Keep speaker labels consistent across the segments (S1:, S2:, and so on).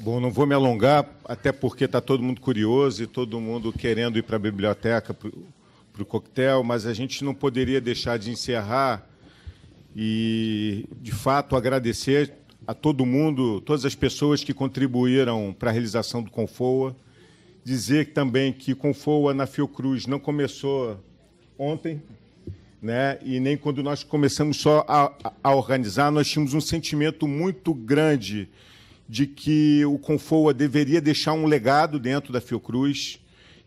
S1: Bom, não vou me alongar, até porque está todo mundo curioso e todo mundo querendo ir para a biblioteca, para o coquetel, mas a gente não poderia deixar de encerrar e, de fato, agradecer a todo mundo, todas as pessoas que contribuíram para a realização do Confoa. Dizer também que Confoa na Fiocruz não começou ontem, né? e nem quando nós começamos só a, a organizar, nós tínhamos um sentimento muito grande de que o Confoa deveria deixar um legado dentro da Fiocruz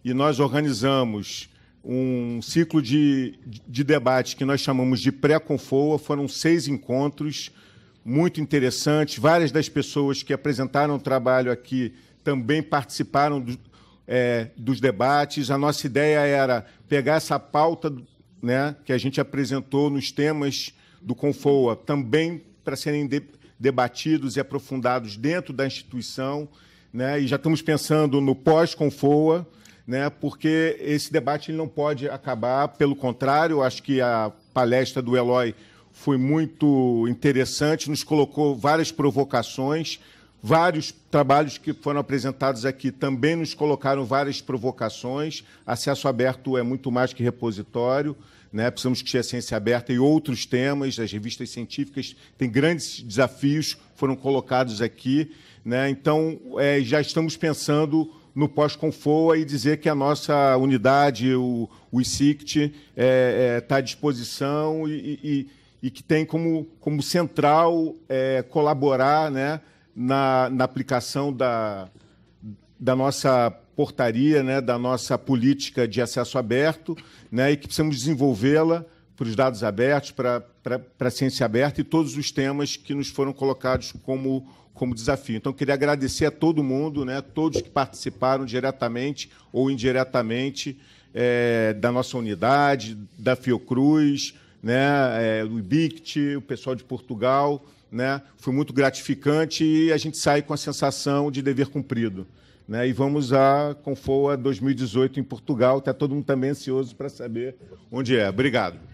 S1: e nós organizamos um ciclo de, de debate que nós chamamos de pré-Confoa. Foram seis encontros muito interessantes. Várias das pessoas que apresentaram o trabalho aqui também participaram do, é, dos debates. A nossa ideia era pegar essa pauta né, que a gente apresentou nos temas do Confoa também para serem debatidos debatidos e aprofundados dentro da instituição, né? e já estamos pensando no pós-Confoa, né? porque esse debate não pode acabar, pelo contrário, acho que a palestra do Eloy foi muito interessante, nos colocou várias provocações Vários trabalhos que foram apresentados aqui também nos colocaram várias provocações. Acesso aberto é muito mais que repositório. Né? Precisamos que a ciência aberta e outros temas. As revistas científicas têm grandes desafios, foram colocados aqui. Né? Então, é, já estamos pensando no pós-confoa e dizer que a nossa unidade, o, o ICICT, está é, é, tá à disposição e, e, e, que tem como, como central é, colaborar né? na, na aplicação da, da nossa portaria, né, da nossa política de acesso aberto, né, e que precisamos desenvolvê-la para os dados abertos, para, para, para a ciência aberta e todos os temas que nos foram colocados como, como desafio. Então, queria agradecer a todo mundo, né, todos que participaram diretamente ou indiretamente é, da nossa unidade, da Fiocruz, né? É, o IBICT, o pessoal de Portugal. Né? Foi muito gratificante e a gente sai com a sensação de dever cumprido. Né? E vamos a Confoa 2018 em Portugal. Está todo mundo também ansioso para saber onde é. Obrigado.